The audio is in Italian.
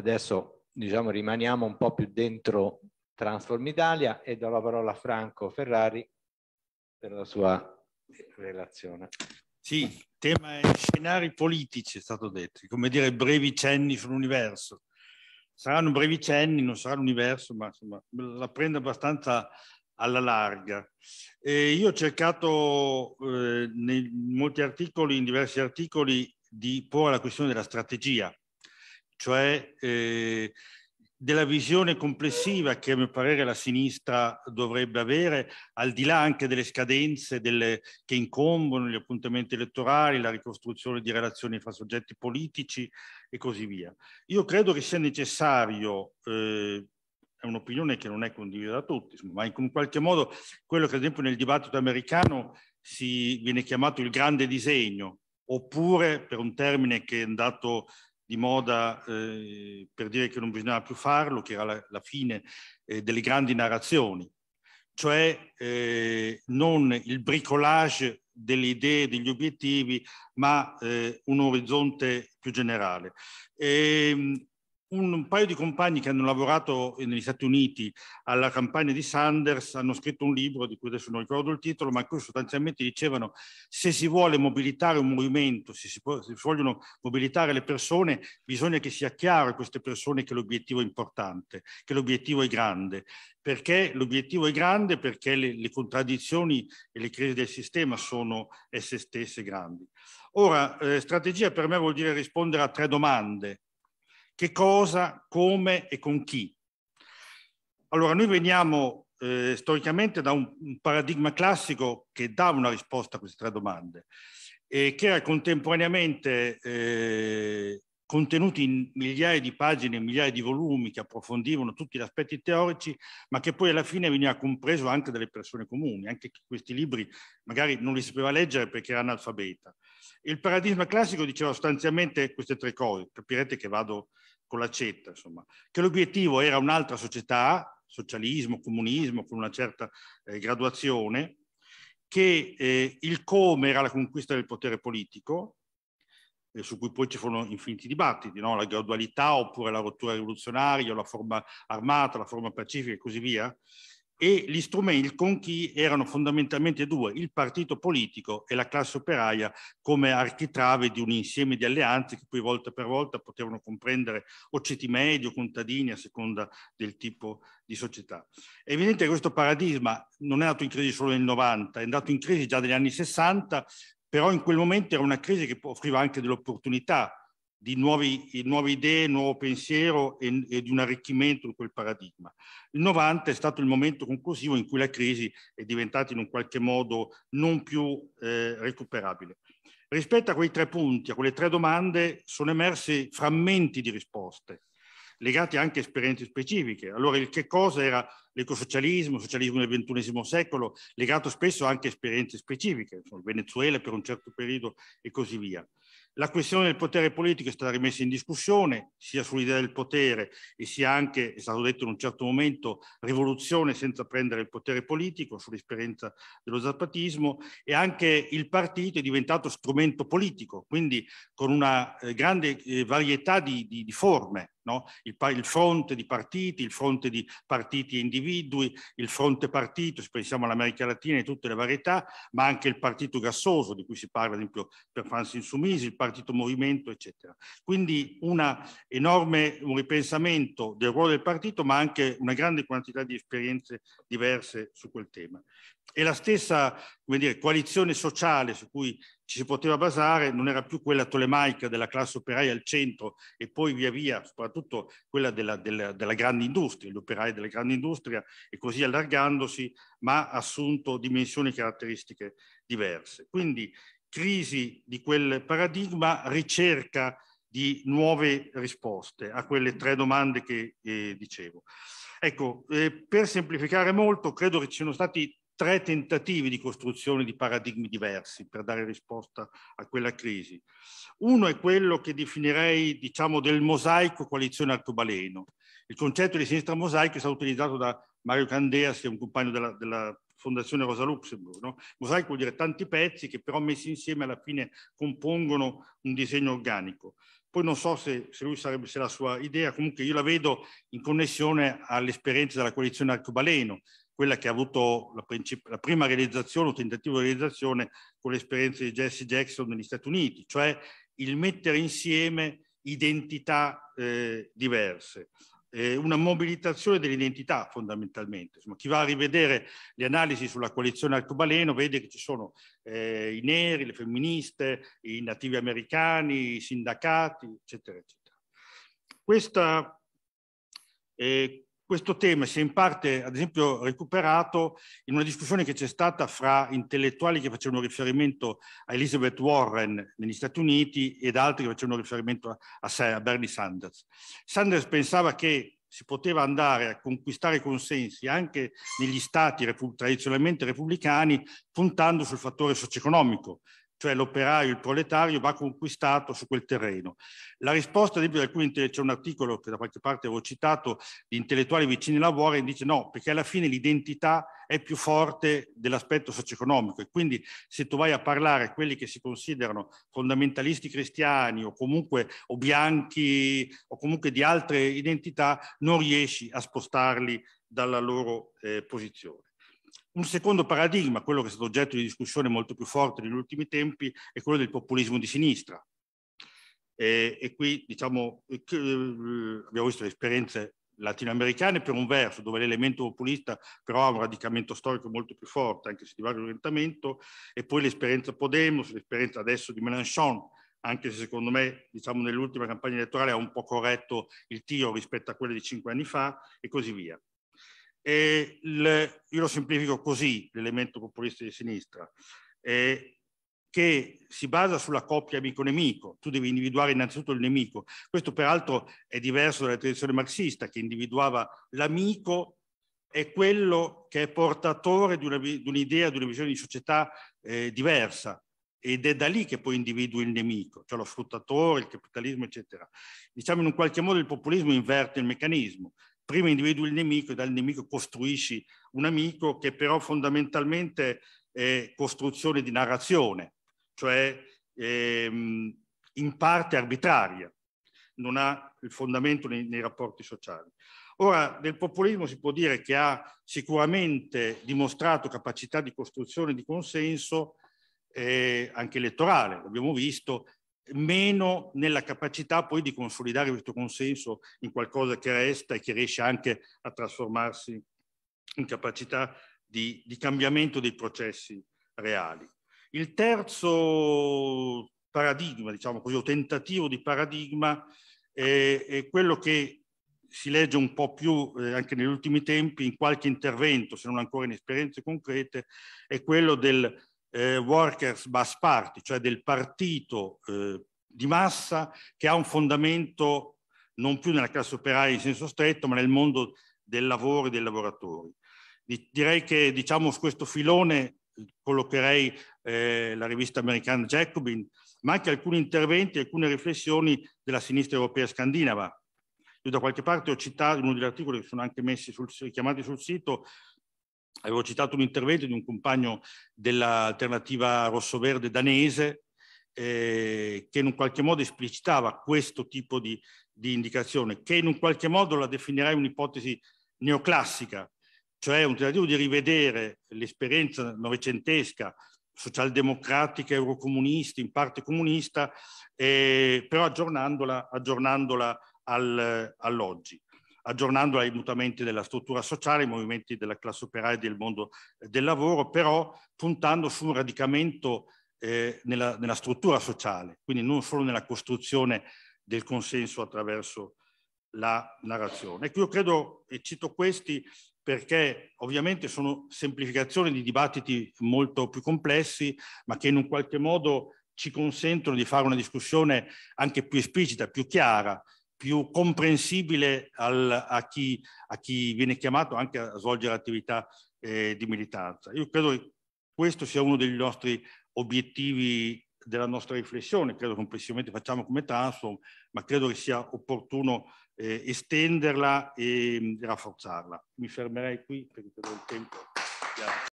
adesso diciamo, rimaniamo un po' più dentro Transform Italia e do la parola a Franco Ferrari per la sua relazione. Sì, il tema è scenari politici, è stato detto, come dire brevi cenni sull'universo. Saranno brevi cenni, non sarà l'universo, ma insomma la prendo abbastanza alla larga. E io ho cercato eh, in molti articoli, in diversi articoli, di porre la questione della strategia, cioè eh, della visione complessiva che a mio parere la sinistra dovrebbe avere, al di là anche delle scadenze delle, che incombono, gli appuntamenti elettorali, la ricostruzione di relazioni fra soggetti politici e così via. Io credo che sia necessario, eh, è un'opinione che non è condivisa da tutti, ma in qualche modo quello che ad esempio nel dibattito americano si viene chiamato il grande disegno, oppure per un termine che è andato di moda eh, per dire che non bisognava più farlo, che era la, la fine eh, delle grandi narrazioni, cioè eh, non il bricolage delle idee, degli obiettivi, ma eh, un orizzonte più generale. E, ehm, un, paio di compagni che hanno lavorato negli Stati Uniti alla campagna di Sanders hanno scritto un libro di cui adesso non ricordo il titolo, ma in cui sostanzialmente dicevano se si vuole mobilitare un movimento, se si, può, se si vogliono mobilitare le persone, bisogna che sia chiaro a queste persone che l'obiettivo è importante, che l'obiettivo è grande. Perché l'obiettivo è grande? Perché le, le contraddizioni e le crisi del sistema sono esse stesse grandi. Ora, eh, strategia per me vuol dire rispondere a tre domande che cosa, come e con chi? Allora, noi veniamo eh, storicamente da un, un, paradigma classico che dà una risposta a queste tre domande e che era contemporaneamente eh, contenuti in migliaia di pagine, migliaia di volumi che approfondivano tutti gli aspetti teorici, ma che poi alla fine veniva compreso anche dalle persone comuni, anche chi questi libri magari non li sapeva leggere perché era analfabeta. Il paradigma classico diceva sostanzialmente queste tre cose, capirete che vado con l'accetta, insomma, che l'obiettivo era un'altra società, socialismo, comunismo, con una certa eh, graduazione, che eh, il come era la conquista del potere politico, eh, su cui poi ci furono infiniti dibattiti, no? la gradualità oppure la rottura rivoluzionaria, la forma armata, la forma pacifica e così via, e gli strumenti con chi erano fondamentalmente due, il partito politico e la classe operaia come architrave di un insieme di alleanze che poi volta per volta potevano comprendere o ceti medi o contadini a seconda del tipo di società. È evidente che questo paradigma non è andato in crisi solo nel 90, è andato in crisi già negli anni 60, però in quel momento era una crisi che offriva anche delle opportunità di nuovi, nuove idee, nuovo pensiero e, e, di un arricchimento di quel paradigma. Il 90 è stato il momento conclusivo in cui la crisi è diventata in un qualche modo non più eh, recuperabile. Rispetto a quei tre punti, a quelle tre domande, sono emersi frammenti di risposte legati anche a esperienze specifiche. Allora il che cosa era l'ecosocialismo, il socialismo del XXI secolo, legato spesso anche a esperienze specifiche, insomma, Venezuela per un certo periodo e così via. La questione del potere politico è stata rimessa in discussione, sia sull'idea del potere e sia anche, è stato detto in un certo momento, rivoluzione senza prendere il potere politico, sull'esperienza dello zapatismo, e anche il partito è diventato strumento politico, quindi con una eh, grande eh, varietà di, di, di forme no? il, il, fronte di partiti, il fronte di partiti e individui, il fronte partito, se pensiamo all'America Latina e tutte le varietà, ma anche il partito gassoso di cui si parla ad esempio per Franz Insumisi, il partito movimento, eccetera. Quindi enorme, un ripensamento del ruolo del partito, ma anche una grande quantità di esperienze diverse su quel tema e la stessa dire, coalizione sociale su cui ci si poteva basare non era più quella tolemaica della classe operaia al centro e poi via via, soprattutto quella della, della, della grande industria, gli operai della grande industria e così allargandosi, ma ha assunto dimensioni e caratteristiche diverse. Quindi crisi di quel paradigma, ricerca di nuove risposte a quelle tre domande che eh, dicevo. Ecco, eh, per semplificare molto, credo che ci siano stati tre tentativi di costruzione di paradigmi diversi per dare risposta a quella crisi. Uno è quello che definirei, diciamo, del mosaico coalizione arcobaleno. Il concetto di sinistra mosaico è stato utilizzato da Mario Candeas, che è un compagno della, della Fondazione Rosa Luxemburg. No? Mosaico vuol dire tanti pezzi che però messi insieme alla fine compongono un disegno organico. Poi non so se, se lui sarebbe se la sua idea, comunque io la vedo in connessione all'esperienza della coalizione Arcobaleno, quella che ha avuto la, la prima realizzazione, o tentativo di realizzazione con l'esperienza di Jesse Jackson negli Stati Uniti, cioè il mettere insieme identità eh, diverse. Eh, una mobilitazione dell'identità fondamentalmente. Insomma, chi va a rivedere le analisi sulla coalizione arcobaleno vede che ci sono eh, i neri, le femministe, i nativi americani, i sindacati, eccetera, eccetera. Questa, eh, questo tema si è in parte, ad esempio, recuperato in una discussione che c'è stata fra intellettuali che facevano riferimento a Elizabeth Warren negli Stati Uniti ed altri che facevano riferimento a, a Bernie Sanders. Sanders pensava che si poteva andare a conquistare consensi anche negli stati tradizionalmente repubblicani puntando sul fattore socio-economico, cioè l'operaio, il proletario, va conquistato su quel terreno. La risposta, ad esempio, di alcuni, c'è un articolo che da qualche parte avevo citato, di intellettuali vicini alla Warren, dice no, perché alla fine l'identità è più forte dell'aspetto socio-economico e quindi se tu vai a parlare a quelli che si considerano fondamentalisti cristiani o comunque o bianchi o comunque di altre identità, non riesci a spostarli dalla loro eh, posizione. Un secondo paradigma, quello che è stato oggetto di discussione molto più forte negli ultimi tempi, è quello del populismo di sinistra. E, e qui diciamo, eh, eh, abbiamo visto le esperienze latinoamericane per un verso, dove l'elemento populista però ha un radicamento storico molto più forte, anche se di vario orientamento, e poi l'esperienza Podemos, l'esperienza adesso di Mélenchon, anche se secondo me diciamo, nell'ultima campagna elettorale ha un po' corretto il tiro rispetto a quelle di cinque anni fa e così via il, io lo semplifico così, l'elemento populista di sinistra, che si basa sulla coppia amico-nemico. Tu devi individuare innanzitutto il nemico. Questo peraltro è diverso dalla tradizione marxista che individuava l'amico è quello che è portatore di, una, di un'idea, di una visione di società eh, diversa ed è da lì che poi individui il nemico, cioè lo sfruttatore, il capitalismo, eccetera. Diciamo in un qualche modo il populismo inverte il meccanismo, prima individui il nemico e dal nemico costruisci un amico che però fondamentalmente è costruzione di narrazione, cioè ehm, in parte arbitraria, non ha il fondamento nei, nei rapporti sociali. Ora, del populismo si può dire che ha sicuramente dimostrato capacità di costruzione di consenso eh, anche elettorale, l'abbiamo visto, meno nella capacità poi di consolidare questo consenso in qualcosa che resta e che riesce anche a trasformarsi in capacità di, di cambiamento dei processi reali. Il terzo paradigma, diciamo così, o tentativo di paradigma è, è quello che si legge un po' più eh, anche negli ultimi tempi in qualche intervento, se non ancora in esperienze concrete, è quello del eh, Workers Bus Party, cioè del partito eh, di massa che ha un fondamento non più nella classe operaia in senso stretto, ma nel mondo del lavoro e dei lavoratori. Direi che diciamo su questo filone eh, collocherei eh, la rivista americana Jacobin, ma anche alcuni interventi, alcune riflessioni della sinistra europea scandinava. Io da qualche parte ho citato uno degli articoli che sono anche messi sul, richiamati sul sito Avevo citato un intervento di un compagno dell'alternativa rosso-verde danese eh, che in un qualche modo esplicitava questo tipo di, di indicazione, che in un qualche modo la definirei un'ipotesi neoclassica, cioè un tentativo di rivedere l'esperienza novecentesca socialdemocratica, eurocomunista, in parte comunista, eh, però aggiornandola, aggiornandola al, all'oggi aggiornandola ai mutamenti della struttura sociale, ai movimenti della classe operaia e del mondo eh, del lavoro, però puntando su un radicamento eh, nella, nella, struttura sociale, quindi non solo nella costruzione del consenso attraverso la narrazione. Ecco, io credo, e cito questi, perché ovviamente sono semplificazioni di dibattiti molto più complessi, ma che in un qualche modo ci consentono di fare una discussione anche più esplicita, più chiara più comprensibile al, a, chi, a, chi, viene chiamato anche a svolgere attività eh, di militanza. Io credo che questo sia uno dei nostri obiettivi della nostra riflessione, credo complessivamente facciamo come Transform, ma credo che sia opportuno eh, estenderla e mh, mm, rafforzarla. Mi fermerei qui perché per il tempo. Grazie.